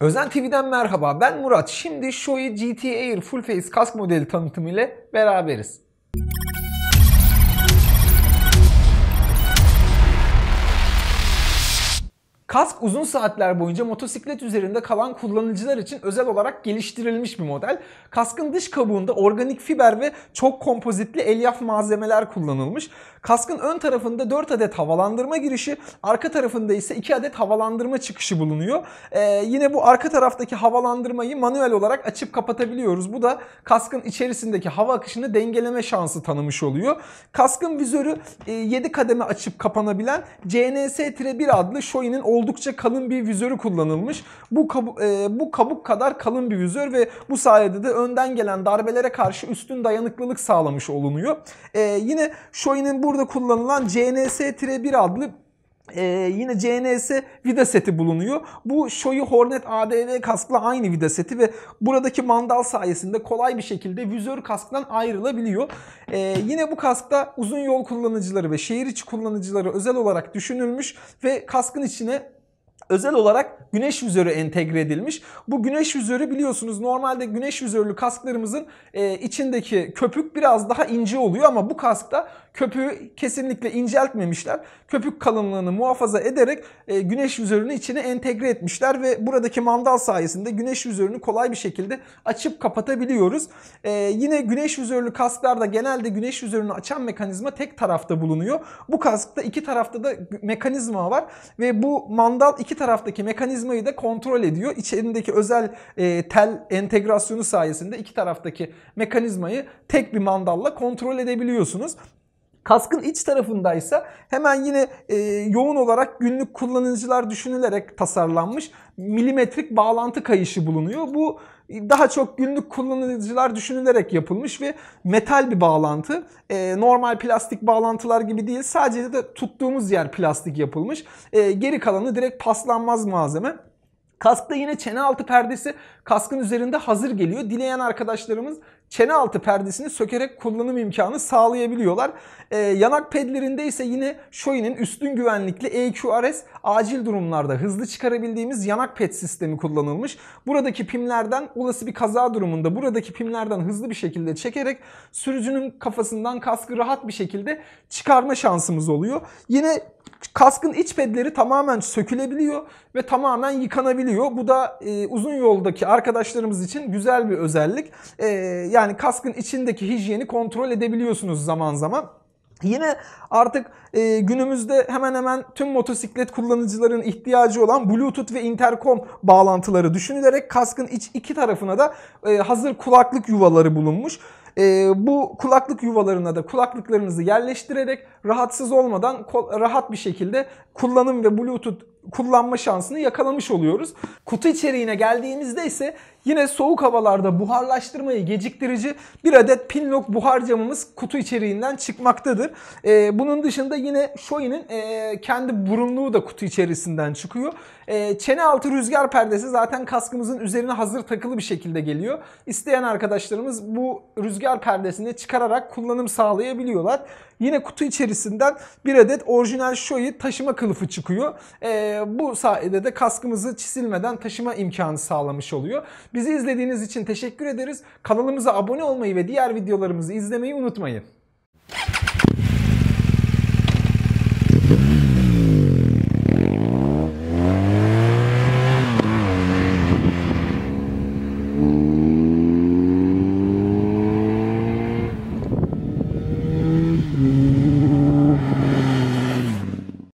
Özen TV'den merhaba ben Murat. Şimdi Shoei GT Air Full Face kask modeli tanıtımı ile beraberiz. Kask uzun saatler boyunca motosiklet üzerinde kalan kullanıcılar için özel olarak geliştirilmiş bir model. Kaskın dış kabuğunda organik fiber ve çok kompozitli elyaf malzemeler kullanılmış. Kaskın ön tarafında 4 adet havalandırma girişi, arka tarafında ise 2 adet havalandırma çıkışı bulunuyor. Ee, yine bu arka taraftaki havalandırmayı manuel olarak açıp kapatabiliyoruz. Bu da kaskın içerisindeki hava akışını dengeleme şansı tanımış oluyor. Kaskın vizörü 7 e, kademe açıp kapanabilen CNS-1 adlı Shoei'nin olduğu oldukça kalın bir vizörü kullanılmış. Bu, kabuk, e, bu kabuk kadar kalın bir vizör ve bu sayede de önden gelen darbelere karşı üstün dayanıklılık sağlamış olunuyor. E, yine Shoei'nin burada kullanılan CNS-1 adlı ee, yine CNS vida seti bulunuyor. Bu Shoei Hornet ADV kaskla aynı vida seti ve buradaki mandal sayesinde kolay bir şekilde vizör kasktan ayrılabiliyor. Ee, yine bu kaskta uzun yol kullanıcıları ve şehir içi kullanıcıları özel olarak düşünülmüş ve kaskın içine özel olarak güneş vizörü entegre edilmiş. Bu güneş vizörü biliyorsunuz normalde güneş vizörlü kasklarımızın e, içindeki köpük biraz daha ince oluyor ama bu kaskta köpüğü kesinlikle inceltmemişler. Köpük kalınlığını muhafaza ederek e, güneş vizörünü içine entegre etmişler ve buradaki mandal sayesinde güneş vizörünü kolay bir şekilde açıp kapatabiliyoruz. E, yine güneş vizörlü kasklarda genelde güneş vizörünü açan mekanizma tek tarafta bulunuyor. Bu kaskta iki tarafta da mekanizma var ve bu mandal iki taraftaki mekanizmayı da kontrol ediyor. İçerindeki özel e, tel entegrasyonu sayesinde iki taraftaki mekanizmayı tek bir mandalla kontrol edebiliyorsunuz. Kaskın iç tarafındaysa hemen yine e, yoğun olarak günlük kullanıcılar düşünülerek tasarlanmış milimetrik bağlantı kayışı bulunuyor. Bu e, daha çok günlük kullanıcılar düşünülerek yapılmış ve metal bir bağlantı. E, normal plastik bağlantılar gibi değil. Sadece de tuttuğumuz yer plastik yapılmış. E, geri kalanı direkt paslanmaz malzeme. Kaskta yine çene altı perdesi kaskın üzerinde hazır geliyor. Dileyen arkadaşlarımız çene altı perdesini sökerek kullanım imkanı sağlayabiliyorlar. E, yanak pedlerinde ise yine Shoei'nin üstün güvenlikli EQRS acil durumlarda hızlı çıkarabildiğimiz yanak ped sistemi kullanılmış. Buradaki pimlerden olası bir kaza durumunda buradaki pimlerden hızlı bir şekilde çekerek sürücünün kafasından kaskı rahat bir şekilde çıkarma şansımız oluyor. Yine kaskın iç pedleri tamamen sökülebiliyor ve tamamen yıkanabiliyor. Bu da e, uzun yoldaki arkadaşlarımız için güzel bir özellik. E, yani kaskın içindeki hijyeni kontrol edebiliyorsunuz zaman zaman. Yine artık e, günümüzde hemen hemen tüm motosiklet kullanıcıların ihtiyacı olan Bluetooth ve intercom bağlantıları düşünülerek kaskın iç iki tarafına da e, hazır kulaklık yuvaları bulunmuş. E, bu kulaklık yuvalarına da kulaklıklarınızı yerleştirerek rahatsız olmadan rahat bir şekilde kullanım ve Bluetooth kullanma şansını yakalamış oluyoruz. Kutu içeriğine geldiğimizde ise yine soğuk havalarda buharlaştırmayı geciktirici bir adet Pinlock buhar camımız kutu içeriğinden çıkmaktadır. Ee, bunun dışında yine Shoei'nin e, kendi burunluğu da kutu içerisinden çıkıyor. E, çene altı rüzgar perdesi zaten kaskımızın üzerine hazır takılı bir şekilde geliyor. İsteyen arkadaşlarımız bu rüzgar perdesini çıkararak kullanım sağlayabiliyorlar. Yine kutu içerisinden bir adet orijinal Shoei taşıma kılıfı çıkıyor. E, bu sayede de kaskımızı çizilmeden taşıma imkanı sağlamış oluyor. Bizi izlediğiniz için teşekkür ederiz. Kanalımıza abone olmayı ve diğer videolarımızı izlemeyi unutmayın.